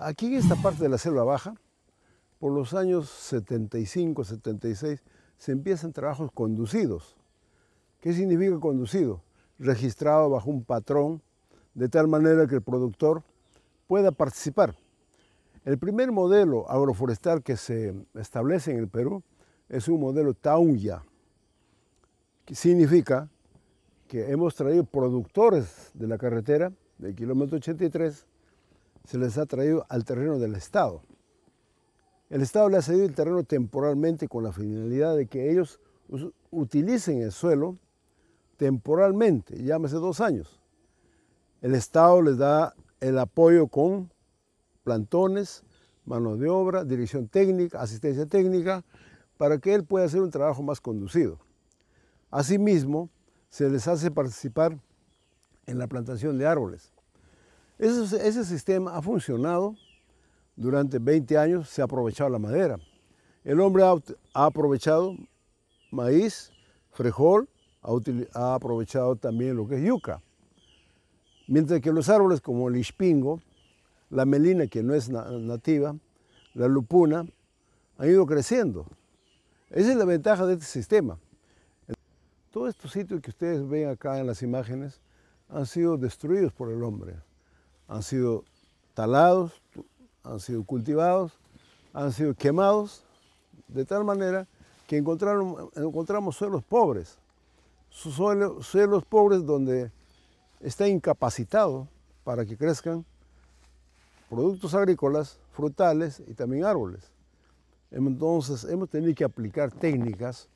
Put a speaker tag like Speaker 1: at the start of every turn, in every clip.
Speaker 1: Aquí en esta parte de la selva baja, por los años 75, 76, se empiezan trabajos conducidos. ¿Qué significa conducido? Registrado bajo un patrón, de tal manera que el productor pueda participar. El primer modelo agroforestal que se establece en el Perú es un modelo Taunya, que significa que hemos traído productores de la carretera del kilómetro 83 se les ha traído al terreno del Estado. El Estado le ha cedido el terreno temporalmente con la finalidad de que ellos utilicen el suelo temporalmente, llámese dos años. El Estado les da el apoyo con plantones, mano de obra, dirección técnica, asistencia técnica, para que él pueda hacer un trabajo más conducido. Asimismo, se les hace participar en la plantación de árboles. Ese, sistema ha funcionado durante 20 años, se ha aprovechado la madera. El hombre ha, aprovechado maíz, frijol, ha, aprovechado también lo que es yuca. Mientras que los árboles como el ispingo, la melina que no es nativa, la lupuna, han ido creciendo. Esa es la ventaja de este sistema. Todos estos sitios que ustedes ven acá en las imágenes han sido destruidos por el hombre han sido talados, han sido cultivados, han sido quemados, de tal manera que encontramos suelos pobres, suelos, suelos pobres donde está incapacitado para que crezcan productos agrícolas, frutales y también árboles. Entonces hemos tenido que aplicar técnicas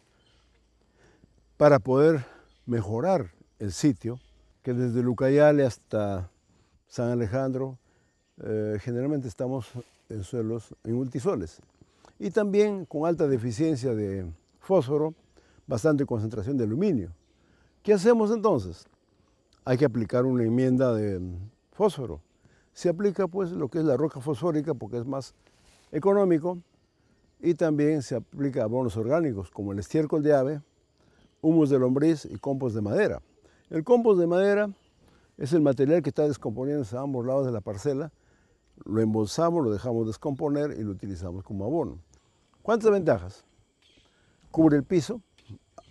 Speaker 1: para poder mejorar el sitio, que desde Lucayale hasta San Alejandro, eh, generalmente estamos en suelos en multisoles. Y también con alta deficiencia de fósforo, bastante concentración de aluminio. ¿Qué hacemos entonces? Hay que aplicar una enmienda de fósforo. Se aplica pues lo que es la roca fosfórica porque es más económico y también se aplica abonos orgánicos como el estiércol de ave, humus de lombriz y compost de madera. El compost de madera es el material que está descomponiéndose a ambos lados de la parcela. Lo embolsamos, lo dejamos descomponer y lo utilizamos como abono. ¿Cuántas ventajas? Cubre el piso,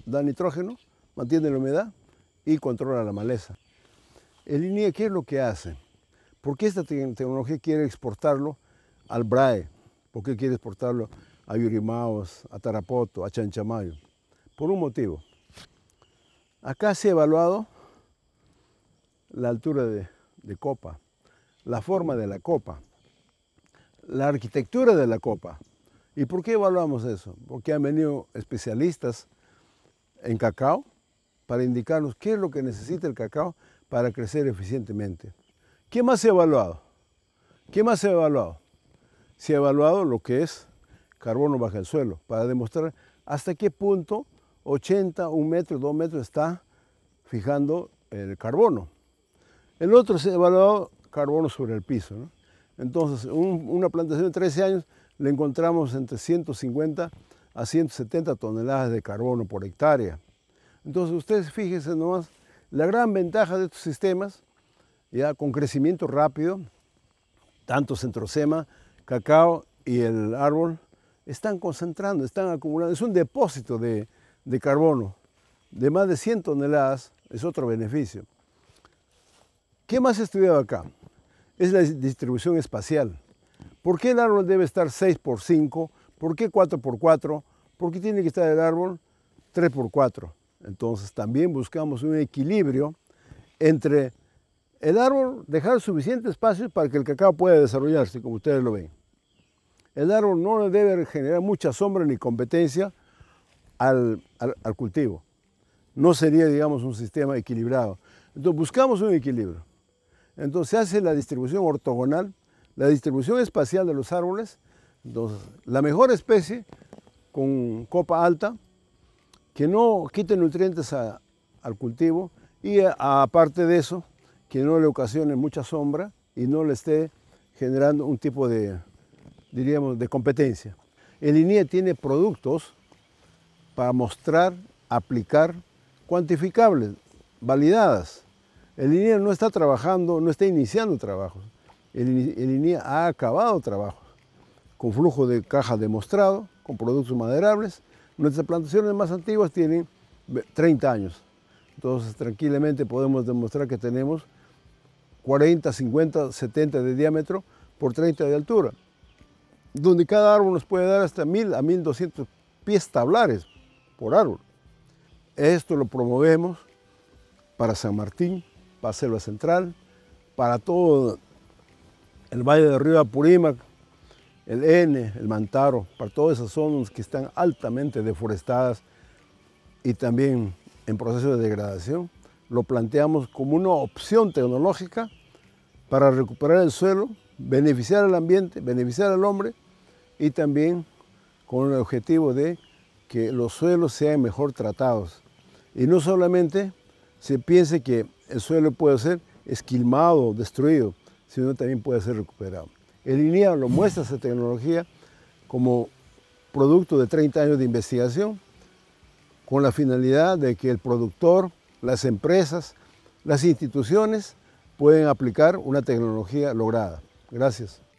Speaker 1: da nitrógeno, mantiene la humedad y controla la maleza. El INIE, ¿qué es lo que hace? ¿Por qué esta tecnología quiere exportarlo al BRAE? ¿Por qué quiere exportarlo a Yurimaos, a Tarapoto, a Chanchamayo? Por un motivo. Acá se ha evaluado la altura de, copa, la forma de la copa, la arquitectura de la copa. ¿Y por qué evaluamos eso? Porque han venido especialistas en cacao para indicarnos qué es lo que necesita el cacao para crecer eficientemente. ¿Qué más se ha evaluado? ¿Qué más se ha evaluado? Se ha evaluado lo que es carbono bajo el suelo para demostrar hasta qué punto 80, 1 metro, 2 metros está fijando el carbono. El otro se evaluado carbono sobre el piso. Entonces, una plantación de 13 años le encontramos entre 150 a 170 toneladas de carbono por hectárea. Entonces, ustedes fíjense nomás la gran ventaja de estos sistemas, ya con crecimiento rápido, tanto centrosema, cacao y el árbol, están concentrando, están acumulando. Es un depósito de carbono de más de 100 toneladas, es otro beneficio. ¿Qué más he estudiado acá? Es la distribución espacial. ¿Por qué el árbol debe estar 6 x 5? ¿Por qué 4 x 4? ¿Por qué tiene que estar el árbol 3 x 4? Entonces también buscamos un equilibrio entre el árbol, dejar suficiente espacio para que el cacao pueda desarrollarse, como ustedes lo ven. El árbol no debe generar mucha sombra ni competencia al, al cultivo. No sería, digamos, un sistema equilibrado. Entonces buscamos un equilibrio. Entonces se hace la distribución ortogonal, la distribución espacial de los árboles. la mejor especie con copa alta, que no quite nutrientes al cultivo y aparte de eso, que no le ocasione mucha sombra y no le esté generando un tipo de, diríamos, de competencia. El INIE tiene productos para mostrar, aplicar, cuantificables, validadas. El INEA no está trabajando, no está iniciando trabajos. El, el INEA ha acabado trabajos con flujo de caja demostrado, con productos maderables. Nuestras plantaciones más antiguas tienen 30 años. Entonces, tranquilamente podemos demostrar que tenemos 40, 50, 70 de diámetro por 30 de altura, donde cada árbol nos puede dar hasta 1000 a 1200 pies tablares por árbol. Esto lo promovemos para San Martín, para Central, para todo el Valle de Río Apurímac, el N, el Mantaro, para todas esas zonas que están altamente deforestadas y también en proceso de degradación, lo planteamos como una opción tecnológica para recuperar el suelo, beneficiar al ambiente, beneficiar al hombre y también con el objetivo de que los suelos sean mejor tratados. Y no solamente se piense que el suelo puede ser esquilmado, destruido, sino también puede ser recuperado. El INEA lo muestra esa tecnología como producto de 30 años de investigación con la finalidad de que el productor, las empresas, las instituciones pueden aplicar una tecnología lograda. Gracias.